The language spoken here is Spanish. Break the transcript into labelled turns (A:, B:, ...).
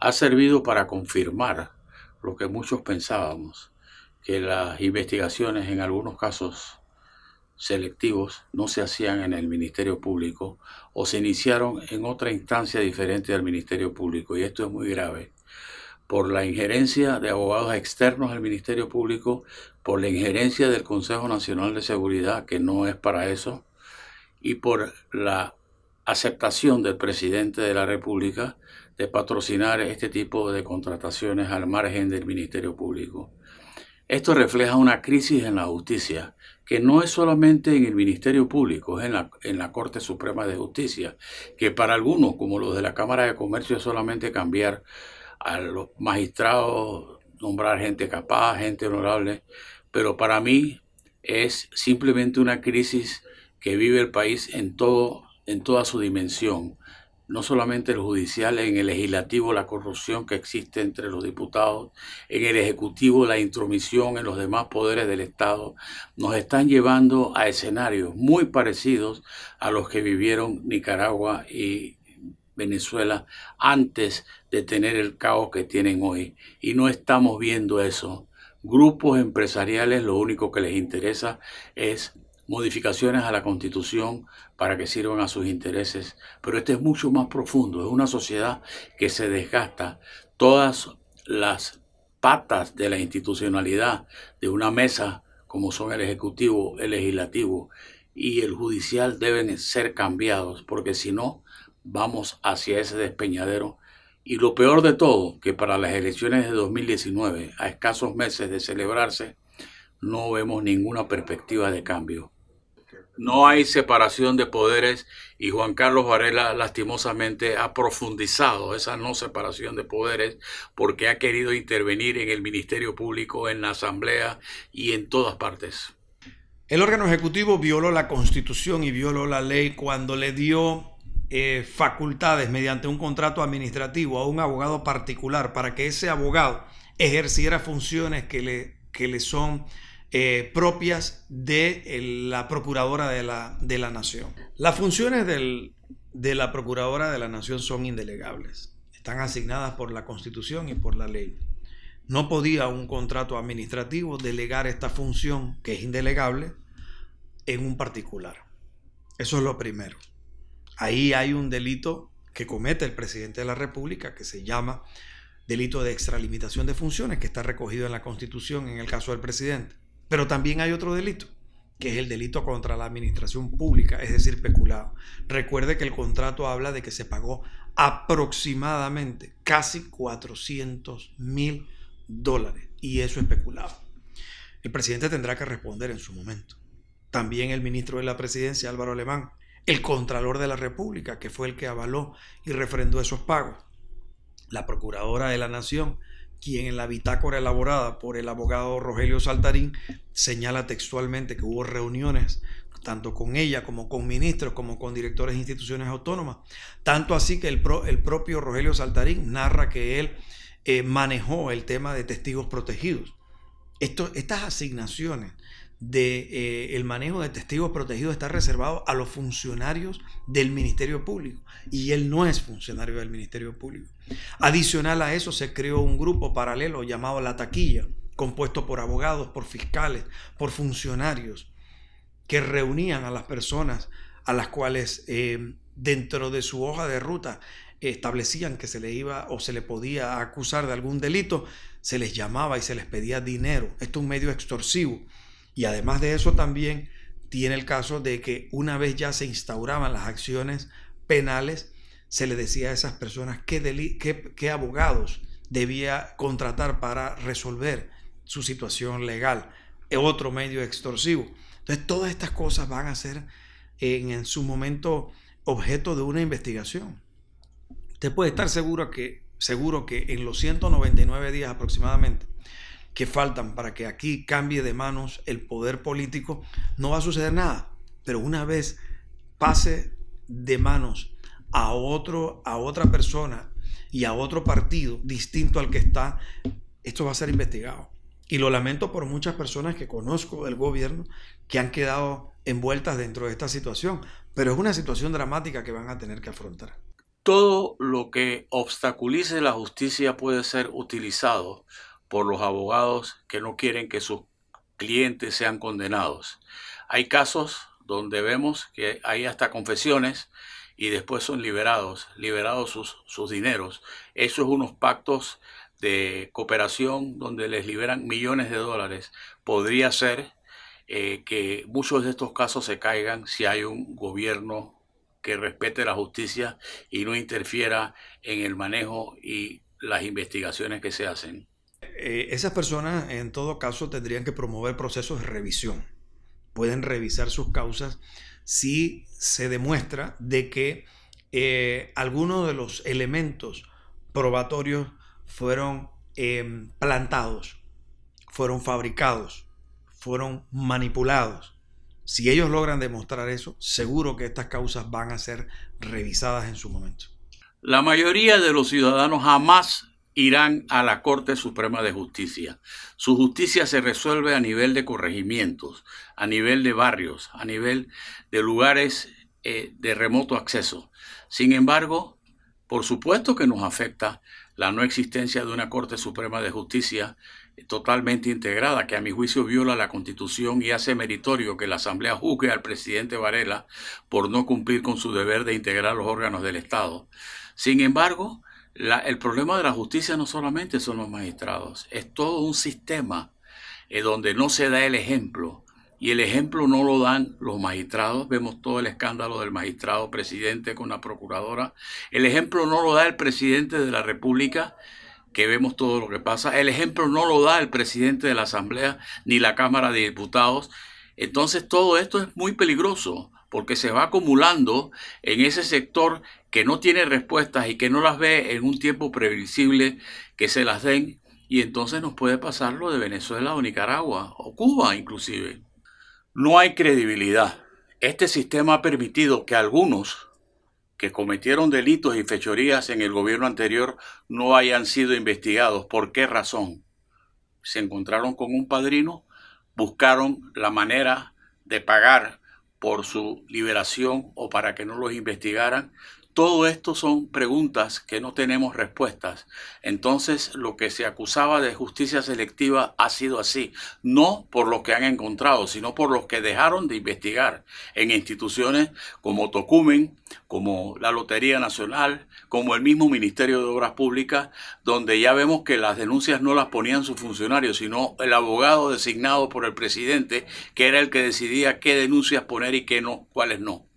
A: ha servido para confirmar lo que muchos pensábamos, que las investigaciones en algunos casos selectivos no se hacían en el Ministerio Público o se iniciaron en otra instancia diferente del Ministerio Público. Y esto es muy grave por la injerencia de abogados externos al Ministerio Público, por la injerencia del Consejo Nacional de Seguridad, que no es para eso, y por la aceptación del presidente de la República de patrocinar este tipo de contrataciones al margen del Ministerio Público. Esto refleja una crisis en la justicia, que no es solamente en el Ministerio Público, es en la, en la Corte Suprema de Justicia, que para algunos, como los de la Cámara de Comercio, es solamente cambiar a los magistrados, nombrar gente capaz, gente honorable, pero para mí es simplemente una crisis que vive el país en, todo, en toda su dimensión no solamente el judicial, en el legislativo la corrupción que existe entre los diputados, en el ejecutivo la intromisión en los demás poderes del Estado, nos están llevando a escenarios muy parecidos a los que vivieron Nicaragua y Venezuela antes de tener el caos que tienen hoy. Y no estamos viendo eso. Grupos empresariales lo único que les interesa es modificaciones a la constitución para que sirvan a sus intereses, pero este es mucho más profundo, es una sociedad que se desgasta. Todas las patas de la institucionalidad de una mesa, como son el Ejecutivo, el Legislativo y el Judicial, deben ser cambiados, porque si no, vamos hacia ese despeñadero. Y lo peor de todo, que para las elecciones de 2019, a escasos meses de celebrarse, no vemos ninguna perspectiva de cambio no hay separación de poderes y Juan Carlos Varela lastimosamente ha profundizado esa no separación de poderes porque ha querido intervenir en el Ministerio Público, en la Asamblea y en todas partes.
B: El órgano ejecutivo violó la constitución y violó la ley cuando le dio eh, facultades mediante un contrato administrativo a un abogado particular para que ese abogado ejerciera funciones que le, que le son eh, propias de la Procuradora de la, de la Nación. Las funciones de la Procuradora de la Nación son indelegables, están asignadas por la Constitución y por la ley. No podía un contrato administrativo delegar esta función, que es indelegable, en un particular. Eso es lo primero. Ahí hay un delito que comete el presidente de la República que se llama delito de extralimitación de funciones, que está recogido en la Constitución en el caso del presidente. Pero también hay otro delito, que es el delito contra la administración pública, es decir, peculado. Recuerde que el contrato habla de que se pagó aproximadamente casi 400 mil dólares y eso es peculado. El presidente tendrá que responder en su momento. También el ministro de la presidencia, Álvaro Alemán, el Contralor de la República, que fue el que avaló y refrendó esos pagos, la Procuradora de la Nación, quien en la bitácora elaborada por el abogado Rogelio Saltarín señala textualmente que hubo reuniones tanto con ella como con ministros, como con directores de instituciones autónomas. Tanto así que el, el propio Rogelio Saltarín narra que él eh, manejó el tema de testigos protegidos. estas asignaciones de eh, el manejo de testigos protegidos está reservado a los funcionarios del Ministerio Público y él no es funcionario del Ministerio Público. Adicional a eso se creó un grupo paralelo llamado La Taquilla, compuesto por abogados, por fiscales, por funcionarios que reunían a las personas a las cuales eh, dentro de su hoja de ruta establecían que se le iba o se le podía acusar de algún delito, se les llamaba y se les pedía dinero. Esto es un medio extorsivo y además de eso también tiene el caso de que una vez ya se instauraban las acciones penales, se le decía a esas personas qué, abogados debía contratar para resolver su situación legal, eh, otro medio extorsivo. Entonces todas estas cosas van a ser en, su momento objeto de una investigación. Usted puede estar seguro que, seguro que en los 199 días aproximadamente, que faltan para que aquí cambie de manos el poder político, no va a suceder nada. Pero una vez pase de manos a otro, a otra persona y a otro partido distinto al que está, esto va a ser investigado. Y lo lamento por muchas personas que conozco del gobierno que han quedado envueltas dentro de esta situación, pero es una situación dramática que van a tener que afrontar.
A: Todo lo que obstaculice la justicia puede ser utilizado por los abogados que no quieren que sus clientes sean condenados. Hay casos donde vemos que hay hasta confesiones y después son liberados, liberados sus, dineros. Eso es unos pactos de cooperación donde les liberan millones de dólares. Podría ser eh, que muchos de estos casos se caigan si hay un gobierno que respete la justicia y no interfiera en el manejo y las investigaciones que se hacen.
B: Eh, esas personas en todo caso tendrían que promover procesos de revisión. Pueden revisar sus causas si se demuestra de que eh, algunos de los elementos probatorios fueron em, plantados, fueron fabricados, fueron manipulados. Si ellos logran demostrar eso, seguro que estas causas van a ser revisadas en su momento.
A: La mayoría de los ciudadanos jamás irán a la Corte Suprema de Justicia. Su justicia se resuelve a nivel de corregimientos, a nivel de barrios, a nivel de lugares eh, de remoto acceso. Sin embargo, por supuesto que nos afecta la no existencia de una Corte Suprema de Justicia totalmente integrada, que a mi juicio viola la Constitución y hace meritorio que la Asamblea juzgue al presidente Varela por no cumplir con su deber de integrar los órganos del Estado. Sin embargo, el problema de la justicia no solamente son los magistrados, es todo un sistema eh, donde no se da el ejemplo. Y el ejemplo no lo dan los magistrados. Vemos todo el escándalo del magistrado presidente con la procuradora. El ejemplo no lo da el presidente de la República, que vemos todo lo que pasa. El ejemplo no lo da el presidente de la Asamblea ni la Cámara de Diputados. Entonces todo esto es muy peligroso porque se va acumulando en ese sector que no tiene respuestas y que no las ve en un tiempo previsible que se las den. Y entonces nos puede pasar lo de Venezuela o Nicaragua o Cuba inclusive. No hay credibilidad. Este sistema ha permitido que algunos que cometieron delitos y fechorías en el gobierno anterior no hayan sido investigados. ¿Por qué razón? Se encontraron con un padrino, buscaron la manera de pagar por su liberación o para que no los investigaran todo esto son preguntas que no tenemos respuestas. Entonces, lo que se acusaba de justicia selectiva ha sido así, no por lo que han encontrado, sino por los que dejaron de investigar en instituciones como Tocumen, como la Lotería Nacional, como el mismo Ministerio de Obras Públicas, donde ya vemos que las denuncias no las ponían sus funcionarios, sino el abogado designado por el
B: presidente, que era el que decidía qué denuncias poner y qué no, cuáles no.